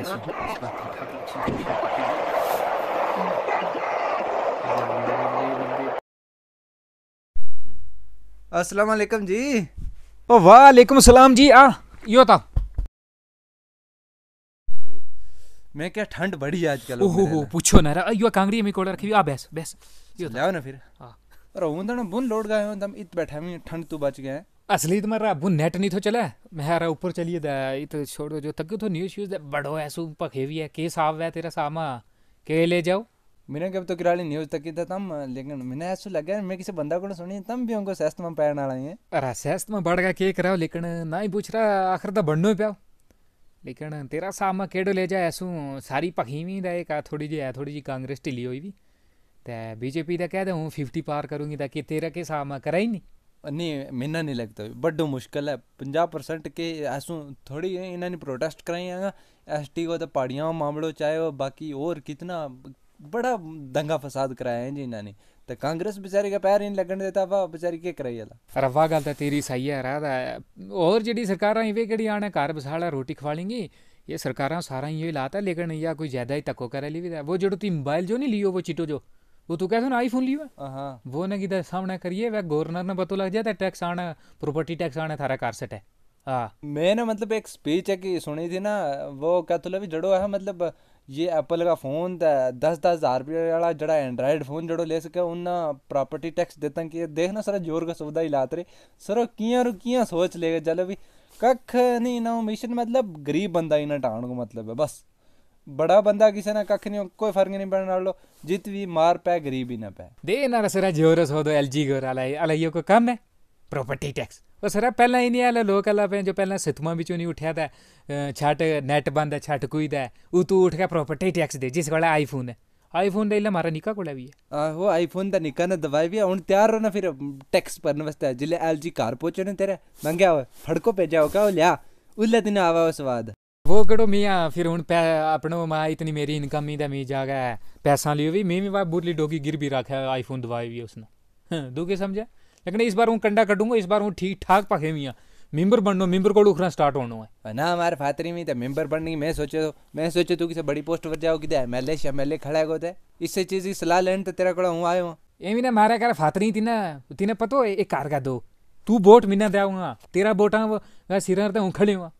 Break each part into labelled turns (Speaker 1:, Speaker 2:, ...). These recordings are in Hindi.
Speaker 1: ऐसे
Speaker 2: अस्सलाम वालेकुम जी
Speaker 1: ओ वालेकुम सलाम जी आ यो था
Speaker 2: मैं क्या ठंड बड़ी है आजकल ओहो हो
Speaker 1: पूछो ना रा यो कांगड़ी में कोड़ा रखी आ बस बस
Speaker 2: यो लाओ ना फिर हां और उंदन बुन लोड गए हम इत बैठे हैं ठंड तो बच गए
Speaker 1: असली तुम्हारा तो वो नेट नहीं तो चला
Speaker 2: मैं ऊपर चलिए दा तो छोड़ जो तक तो न्यूज़ श्यूज़ बड़ो
Speaker 1: ऐसो भखे भी है के साव है तेरा सामा के ले जाओ मैंने
Speaker 2: कब तो किराली न्यूज़ तक था तम लेकिन मैंने ऐसा लगा मैं किसी बंदा को सुनी तम भी उनको सेस्त में पैर नाला है अरे सेस्त
Speaker 1: में बढ़ गया के कराओ लेकिन ना ही पूछ रहा आखिर तो ही पाओ
Speaker 2: लेकिन तेरा
Speaker 1: सामा केड़ो ले जाए ऐसो सारी पखीवी दा एक थोड़ी जी है थोड़ी जी कांग्रेस ढिली हुई भी तो
Speaker 2: बीजेपी का कह दूँ फिफ्टी पार करूँगी ताकि तेरा के सामा करा ही नहीं નહીં મહિના નહીં લાગતા હોય બડો મુશ્કેલ હે પંજાહ પરસેન્ટ કે શું થોડી इन्होंने प्रोटेस्ट कराई एस टी को तो पहाड़ियों मामलों चाहे बाकी और कितना बड़ा दंगा फसाद कराया है जी इन्होंने ਤੇ ਕਾਂਗਰਸ ਵਿਚਾਰੀ ਦਾ ਪੈਰ ਨਹੀਂ ਲੱਗਣ ਦਿੱਤਾ ਵਾ ਵਿਚਾਰੀ ਕੀ ਕਰਾਈ ਜਲਾ ਰਵਾ ਗੱਲ ਤਾਂ ਤੇਰੀ ਸਹੀ ਹੈ
Speaker 1: ਰਾਦਾ ਹੋਰ ਜਿਹੜੀ ਸਰਕਾਰਾਂ ਇਵੇਂ ਕਿਹੜੀ ਆਣੇ ਘਰ ਬਸਾਲਾ ਰੋਟੀ ਖਵਾਲेंगी ये सरकारें सारा ही लाता लेकिन या कोई ज़्यादा ही तको करे ली वो जो तुम मोबाइल जो नहीं लियो वो चिटो जो वो तू तो कहते ना आईफोन लियो हाँ। वो ने किधर सामने करिए वह गवर्नर ने पता लग जाता टैक्स आना प्रॉपर्टी
Speaker 2: टैक्स आना थारा कार सेट है हाँ मैंने मतलब एक स्पीच है कि सुनी थी ना वो क्या तुला तो भी जड़ो है मतलब ये एप्पल का फ़ोन था दस दस हज़ार रुपये वाला जरा एंड्रॉयड फ़ोन जड़ो ले सके उन प्रॉपर्टी टैक्स देता कि देखना सर जोर का सुविधा ही लात रहे सर किया रू किया सोच लेगा चलो भी कख नहीं ना मिशन मतलब गरीब बंदा ही ना टाण को मतलब है बस बड़ा बंदा किसी ਬੰਦਾ कख नहीं कोई फर्क नहीं ਫਰਕ वालों जित भी मार पै ਮਾਰ ਪੈ ਗਰੀਬ ਹੀ
Speaker 1: ਨਾ सरा जोर सो दो एल जी गोर आला आला ਅਲਾਈਓ ਕੋ कम है प्रॉपर्टी टैक्स और सर पहले ही नहीं आला लोग आला पे जो पहले सितमा बिचों नहीं उठा था छट नैट बंद है छट कोई
Speaker 2: है ऊ तू उठ के प्रॉपर्टी टैक्स दे जिस वाला आईफोन है आईफोन दे ला मारा निका कोला भी है वो आईफोन दा निका ने दवाई भी है हुन तैयार रहना फिर टैक्स भरने वास्ते जिले एलजी कार पहुंचने तेरे मंगया फड़को भेजा होगा ओ लिया उल्ले दिन आवा स्वाद वो कड़ो मियाँ फिर हूँ
Speaker 1: अपनो माँ इतनी मेरी इनकम ही मी जा गया है पैसा लियो भी मैं भी बाप बुरली डोगी गिर भी रखा है आईफोन दवाई भी उसने दू के समझा लेकिन इस बार हूँ कंडा कटूंगा इस बार हूँ ठीक ठाक पखे मियाँ मेंबर बनो मेंबर को उखरा स्टार्ट होनो
Speaker 2: है ना हमारे फातरी में तो मेंबर बननी मैं सोचे मैं सोचे तू किसी बड़ी पोस्ट पर जाओ कि M L M L A खड़ा को थे इससे चीज की सलाह लेने तो तेरा को हूँ आयो हूँ
Speaker 1: एमी ने मारा कर फातरी थी ना तीने पतो एक कार का दो तू वोट मिना दे तेरा वोट सिर हूँ खड़े हुआ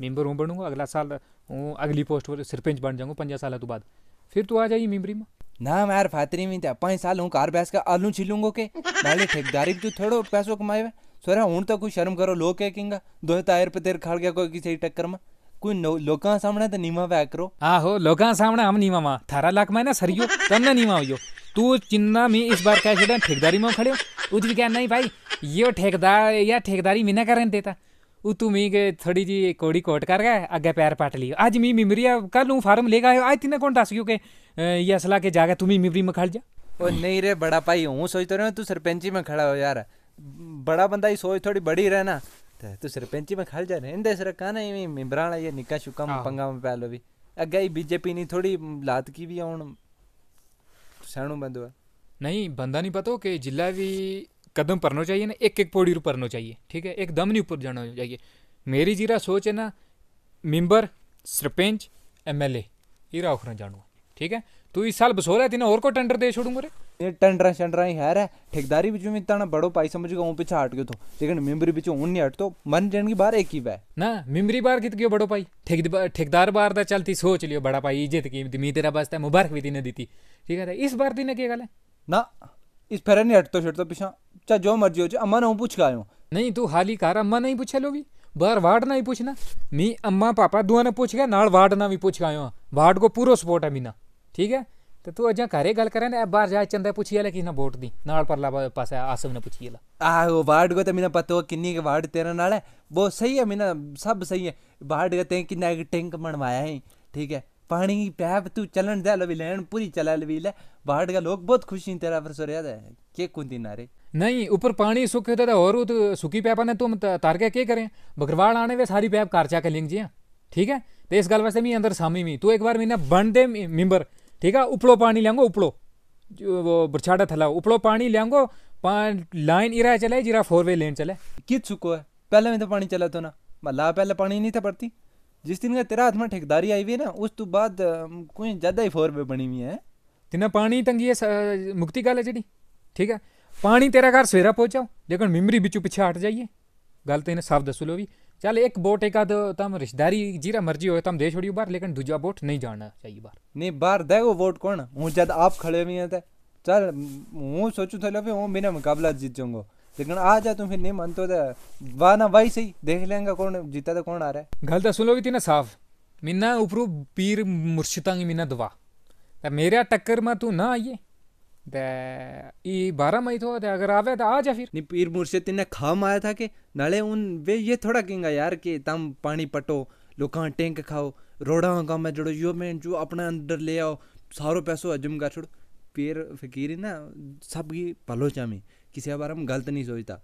Speaker 1: मेंबर हूँ बनूंगा अगला साल हूँ
Speaker 2: अगली पोस्ट पर सरपंच बन जाऊंगा पंजा साल तो बाद फिर तू आ जाइए मेम्बरी में ना मैं यार फातरी में था तो पाँच साल हूँ कार बैस का आलू छिलूंगो के नाले ठेकेदारी तू थोड़ो पैसों कमाए सोरे हूँ तो कुछ शर्म करो लोग क्या कहेंगे दो टायर पे तेरे खड़ गया कोई किसी टक्कर में कोई लोगों सामने तो नीमा वै करो
Speaker 1: आहो हाँ लोगों सामने हम नीमा माँ थारा लाख मैं ना सरियो तब ना नीमा हो तू चिन्ना में इस बार क्या ठेकेदारी में खड़े हो भी कहना ही भाई ये ठेकेदार या ठेकेदारी मैं ना करने देता ਉਤੂ ਮੀ ਕੇ ਥੜੀ ਜੀ ਕੋੜੀ ਕੋਟ ਕਰ ਗਏ ਅੱਗੇ ਪੈਰ ਪਟ ਲਿਓ ਅੱਜ ਮੀ
Speaker 2: ਮਿਮਰੀਆ ਕੱਲ ਨੂੰ ਫਾਰਮ ਲੇਗਾ ਗਾਇਓ ਅੱਜ ਤਿੰਨੇ ਕੋਣ ਦੱਸ ਗਿਓ ਕਿ ਯਸ ਲਾ ਕੇ ਜਾਗਾ ਤੂੰ ਮੀ ਮਿਮਰੀ ਮਖੜ ਜਾ ਉਹ ਨਹੀਂ ਰੇ ਬੜਾ ਭਾਈ ਹੂੰ ਸੋਚ ਤੋ ਤੂੰ ਸਰਪੰਚੀ ਮੇ ਖੜਾ ਹੋ ਯਾਰ ਬੜਾ ਬੰਦਾ ਹੀ ਸੋਚ ਥੋੜੀ ਬੜੀ ਰਹਿ ਨਾ ਤੇ ਤੂੰ ਸਰਪੰਚੀ ਮੇ ਖੜ ਜਾ ਨੇ ਇੰਦੇ ਸਰ ਕਾ ਨਹੀਂ ਮੀ ਮਿਮਰਾਂ ਆ ਇਹ ਨਿੱਕਾ ਸ਼ੁਕਮ ਪੰਗਾ ਮੇ ਪੈ ਲੋ ਵੀ ਅੱਗੇ ਹੀ ਬੀਜੇਪੀ ਨਹੀਂ ਥੋੜੀ ਲਾਤ ਕੀ ਵੀ ਆਉਣ ਸਹਿਣੂ ਬੰਦੂ
Speaker 1: ਨਹੀਂ ਬੰਦਾ ਨਹੀਂ ਪਤਾ ਕਿ ਜ਼ਿਲ੍ਹਾ ਵੀ कदम भरना चाहिए ना एक एक पौड़ी भरना चाहिए ठीक है एक दम नहीं ऊपर जाना चाहिए मेरी जीरा सोच है ना मेंबर सरपंच
Speaker 2: एम एल एरा ओखरा जाणू ठीक है तू इस साल बसोर है तीन और को टेंडर दे छोड़ूंगा रे ये टेंडर शेंडर ही है रे ठेकेदारी भी में इतना बड़ो पाई समझ गया पीछे हट गयो तो लेकिन मेमरी बीच उन नहीं हट तो मन जन की बार एक ही बे
Speaker 1: ना मेमरी बार कित गयो बड़ो पाई ठेकेदार बार दा चलती सोच लियो बड़ा पाई इज्जत की मी तेरा वास्ते मुबारक भी दीने दी ठीक है इस बार दीने के गल है ना इस फेरे नहीं हट तो छोड़ तो पीछा चाहे जो मर्जी हो अम्मा ने हूँ पूछ के नहीं तू हाली कार अम्मा नहीं पूछे लोगी बार वार्ड ना ही पूछना मी अम्मा पापा दुआ ने पूछ गया नाल वार्ड ना भी पूछ गए वार्ड को पूरा सपोर्ट है मीना ठीक है तो तू अजा घरे गल करें ना जाए चंदा पूछिए ला किसने वोट दी नाल परला पास आसम ने पूछिए
Speaker 2: ला आहो वार्ड को तो मीना पता हो किन्नी के वार्ड तेरे नाल है वो सही है मीना सब सही है वार्ड का तें किन्ना एक टैंक बनवाया है ठीक है पानी की पैप तू चलन दे लवी लैन पूरी चला लवी ले वार्ड का लोग बहुत खुश हैं तेरा पर दे है के कुंदी नारे
Speaker 1: नहीं ऊपर पानी सूखे थे तो और सुखी पैपा ने तुम तार के, के करें बकरवाड़ आने वे सारी पैप कार के लिंग जी ठीक है तो इस गल वास्ते मैं अंदर सामी मी तू एक बार मैंने बन दे मिम्बर ठीक है उपलो पानी लियांगो उपलो वो बरछाड़ा थला उपलो पानी लियांगो पा, लाइन इरा चले जीरा फोर वे लेन चले कित चुको
Speaker 2: है पहले में तो पानी चला तो ना ला पहले पानी नहीं था पड़ती जिस दिन का तेरा हाथ में ठेकेदारी आई हुई है ना उस तो बाद कोई ज़्यादा ही फोर वे बनी हुई है तिना पानी तंगी है
Speaker 1: मुक्ति गल है जी ठीक है पानी तेरा घर सवेरा पहुंचाओ लेकिन मिमरी बिचू पिछे हट जाइए गल तो इन्हें साफ दसो लो भी चल एक बोट एक आध तम रिश्तेदारी जीरा मर्जी हो तम दे छोड़ियो बार लेकिन
Speaker 2: दूजा बोट नहीं जाना चाहिए बार नहीं बहार दे वो वोट कौन हूँ जब आप खड़े भी हैं तो चल हूँ सोचू थे भी हूँ बिना मुकाबला जीत जाऊंगा लेकिन आ जा तू फिर नहीं मानते तो वाह ना वही सही देख लेंगे कौन जीता तो कौन आ रहा है गल दसो लो भी तेना साफ मीना उपरू
Speaker 1: पीर मुर्शिदा की मीना दवा मेरा टक्कर मैं तू ना आइए
Speaker 2: ई बारह मई तो अगर आवे तो आ जा फिर नहीं पीर मुर्शिद तेने खाम आया था कि नाले उन वे ये थोड़ा कहेंगे यार कि तम पानी पटो लोग टैंक खाओ रोड़ा का मैं जड़ो यो मैं जो अपने अंदर ले आओ सारो पैसो अजम कर छोड़ पीर फकीर ना सब की पलो चामी किसी बारे में गलत नहीं सोचता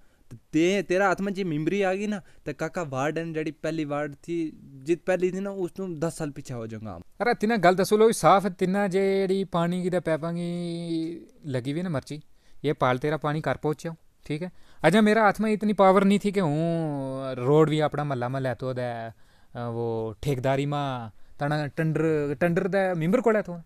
Speaker 2: ਤੇ ਤੇਰਾ ਆਤਮਾ ਜੀ ਮੈਂਬਰੀ ਆ ਗਈ ਨਾ ਤੇ ਕਾਕਾ ਵਾਰਡਨ ਜਿਹੜੀ ਪਹਿਲੀ ਵਾਰਡ ਸੀ ਜਿੱਤ ਪਹਿਲੀ ਨਾ ਉਸ ਨੂੰ 10 ਸਾਲ ਪਿਛਾ ਹੋ ਜਾਊਗਾ
Speaker 1: ਅਰੇ ਤਿੰਨਾ ਗੱਲ ਦੱਸੋ ਲੋ ਸਾਫ਼ ਤਿੰਨਾ ਜਿਹੜੀ ਪਾਣੀ ਦੀ ਪੈਪਾਂਗੀ ਲੱਗੀ ਵੀ ਨਾ ਮਰਚੀ ਇਹ ਪਾਲ ਤੇਰਾ ਪਾਣੀ ਕਰ ਪਹੁੰਚਿਆ ਠੀਕ ਹੈ ਅਜਾ ਮੇਰਾ ਆਤਮਾ ਇਤਨੀ ਪਾਵਰ ਨਹੀਂ ਥੀ ਕਿ ਹੂੰ ਰੋਡ ਵੀ ਆਪਣਾ ਮੱਲਾ ਮੱਲਾ ਲੈ ਤੋ ਦਾ ਉਹ ਠੇਕਦਾਰੀ ਮਾ ਤਣਾ ਟੰਡਰ ਟੰਡਰ ਦਾ ਮੈਂਬਰ ਕੋਲੇ ਤੋ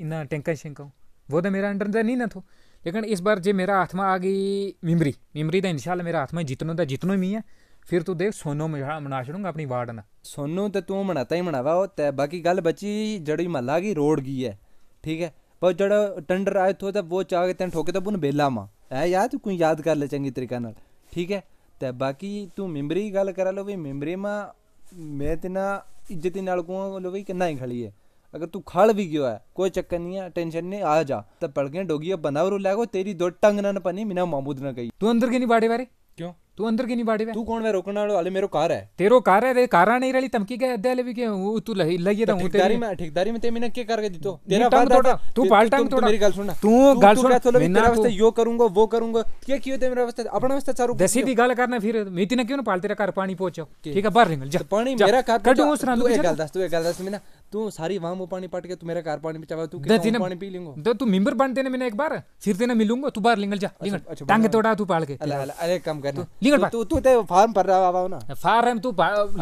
Speaker 1: ਇਨਾ ਟੈਂਕਾ ਸ਼ਿੰਕਾ ਉਹ ਤਾਂ ਮੇਰਾ ਅੰਡਰ ਦਾ ਨਹੀਂ ਨਾ ਤੋ लेकिन इस बार जे मेरा हाथ में आ गई मिमरी मिमरी तो इंशाल्लाह मेरा हाथ में जितनो तो
Speaker 2: जितनो ही है फिर तू देख सोनो मना छड़ूंगा अपनी वार्ड ना सोनो तो तू मनाता ही मनावा ते बाकी गल बची जड़ी महला की रोड की है ठीक है पर जड़ा टंडर आए थो तो वो चाह के तेन ठोके तो बुन बेला मां है यार तू कोई याद कर ले चंगी तरीका नाल ठीक है ते बाकी तू मिमरी गल करा लो भी मिमरी मां मैं तेना इज्जती नाल को लो भी किन्ना ही खड़ी है अगर तू खड़ भी गयो है कोई चक्कर नहीं है टेंशन नहीं आ जा तो पड़ गया डोगी अब बनावर लागो तेरी दो टंग ना पनी मिना मामूद ना कही तू अंदर के नहीं बाड़े बारे क्यों तू अंदर के
Speaker 1: नहीं बाड़े तू कौन है रोकने वाले अले मेरो कार है तेरो कार है रे नहीं रही तमकी के अद्दे अले भी के वो तू लही लइए दा हूं में
Speaker 2: ठेकेदारी में ते मैंने के दितो तेरा बात थोड़ा तू पाल टाइम थोड़ा मेरी गल सुन तू गल सुन तो वास्ते यो करूंगा वो करूंगा क्या मेरे वास्ते अपना वास्ते दसी गल करना फिर
Speaker 1: मीती ने क्यों ना पाल तेरा कार पानी पहुंचो ठीक है बाहर निकल जा पानी मेरा कार कटू उस एक गल दस तू एक गल दस
Speaker 2: मैंने तू सारी वहां पानी पाट के तू मेरा कार पानी में तू पानी पी लेंगे तो तू मेंबर बांध देने मैंने एक
Speaker 1: बार सिर देना मिलूंगा तू बाहर लिंगल
Speaker 2: जा अच्छा, लिंगल अच्छा, टांगे तोड़ा तू पाल के अरे कम कर लिंगल तू तू ते फार्म भर रहा बाबा ना फार्म तू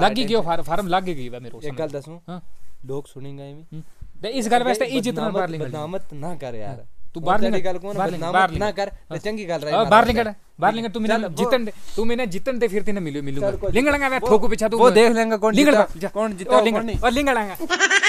Speaker 2: लगी
Speaker 1: गयो फार्म लगी गई बा मेरे एक गल दसू हाँ। लोग सुनेंगे हम्म। इस गल वास्ते इज्जत ना कर यार हाँ। तू बाहर निकल बाहर निकल बाहर ना कर ते चंगी गल रही बाहर निकल बाहर निकल तू मेरा जीतन दे तू मेरे जीतन दे फिर तेने मिलू मिलूंगा लिंगड़ांगा मैं ठोकू पीछा तू वो देख लेंगे कौन लिंगड़ा कौन जीता कौन और लिंगड़ांगा